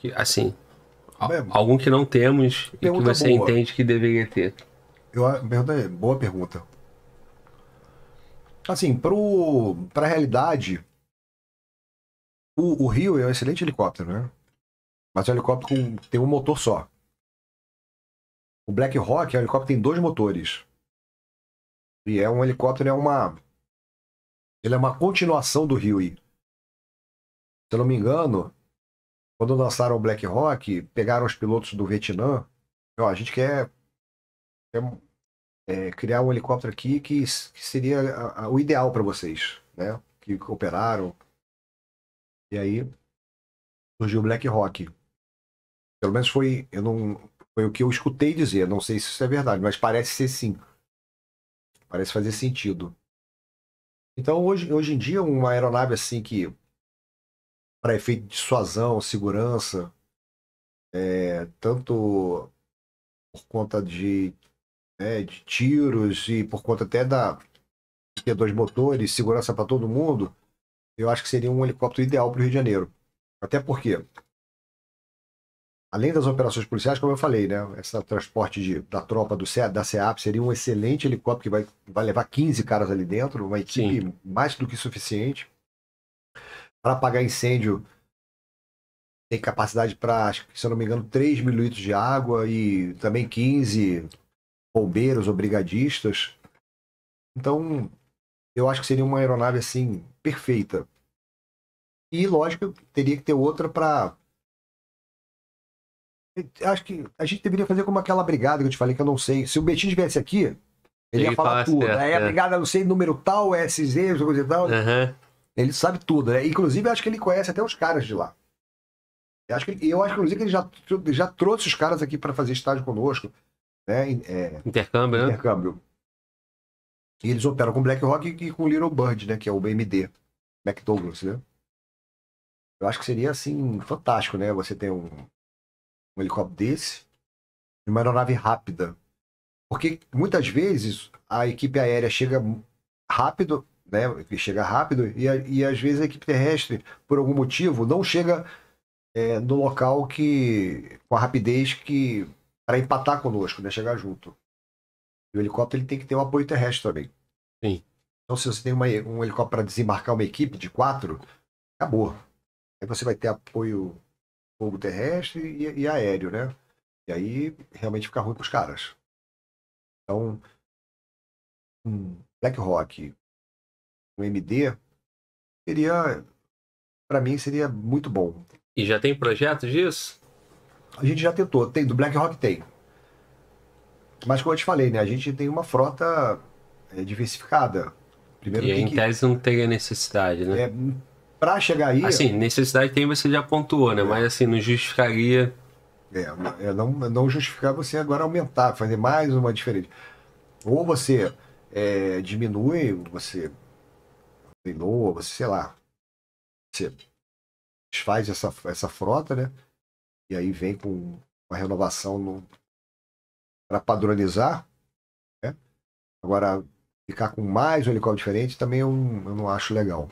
Que, assim, Bem, algum que não temos e que você boa. entende que deveria ter? Eu, pergunta, é, boa pergunta. Assim, para a realidade, o, o, Rio é um excelente helicóptero, né? Mas é um helicóptero que tem um motor só. O Black Hawk é um helicóptero que tem dois motores. E é um helicóptero, é uma. Ele é uma continuação do Rio. Se eu não me engano, quando lançaram o Black Rock, pegaram os pilotos do Vietnã. Ó, a gente quer, quer é, criar um helicóptero aqui que, que seria a, a, o ideal para vocês, né? Que operaram. E aí surgiu o Black Rock. Pelo menos foi, eu não, foi o que eu escutei dizer. Não sei se isso é verdade, mas parece ser sim. Parece fazer sentido. Então, hoje, hoje em dia, uma aeronave assim que para efeito de dissuasão, segurança, é, tanto por conta de, né, de tiros e por conta até da ter dois motores, segurança para todo mundo, eu acho que seria um helicóptero ideal para o Rio de Janeiro. Até porque, além das operações policiais, como eu falei, né, esse transporte de, da tropa do CEA, da CEAP seria um excelente helicóptero que vai, vai levar 15 caras ali dentro, uma equipe Sim. mais do que suficiente para apagar incêndio tem capacidade para, se eu não me engano, 3 mil litros de água e também 15 bombeiros ou brigadistas. Então, eu acho que seria uma aeronave assim perfeita. E lógico, teria que ter outra para acho que a gente deveria fazer como aquela brigada que eu te falei que eu não sei. Se o Betinho estivesse aqui, ele, ele ia falar tudo. é. a brigada, não sei, número tal, SZ, coisa e tal. Uhum. Ele sabe tudo, né? Inclusive, eu acho que ele conhece até os caras de lá. Eu acho que, eu acho, inclusive, que ele já, já trouxe os caras aqui para fazer estágio conosco. Né? É, intercâmbio, né? Intercâmbio. Né? E eles operam com Black Rock e com Little Bird, né? Que é o BMD. McDouglas, né? Eu acho que seria, assim, fantástico, né? Você tem um, um helicóptero desse e uma aeronave rápida. Porque muitas vezes a equipe aérea chega rápido né? Que chega rápido e, e às vezes a equipe terrestre, por algum motivo, não chega é, no local que com a rapidez que para empatar conosco, né? Chegar junto. E o helicóptero ele tem que ter um apoio terrestre também. Sim. Então, se você tem uma, um helicóptero para desembarcar uma equipe de quatro, acabou. Aí você vai ter apoio fogo terrestre e, e aéreo, né? E aí realmente fica ruim para os caras. Então, um Black Rock, no MD, seria, para mim, seria muito bom. E já tem projeto disso? A gente já tentou, tem, do BlackRock tem. Mas como eu te falei, né, a gente tem uma frota é, diversificada. Primeiro e em que... tese não teria necessidade, né? É, para chegar aí... Assim, necessidade tem, você já pontuou, né? É. Mas assim, não justificaria... É, não, não justificar você agora aumentar, fazer mais uma diferente Ou você é, diminui, você treinou, você, assim, sei lá, você desfaz essa, essa frota, né? E aí vem com uma renovação para padronizar. Né? Agora, ficar com mais um helicóptero diferente também eu, eu não acho legal.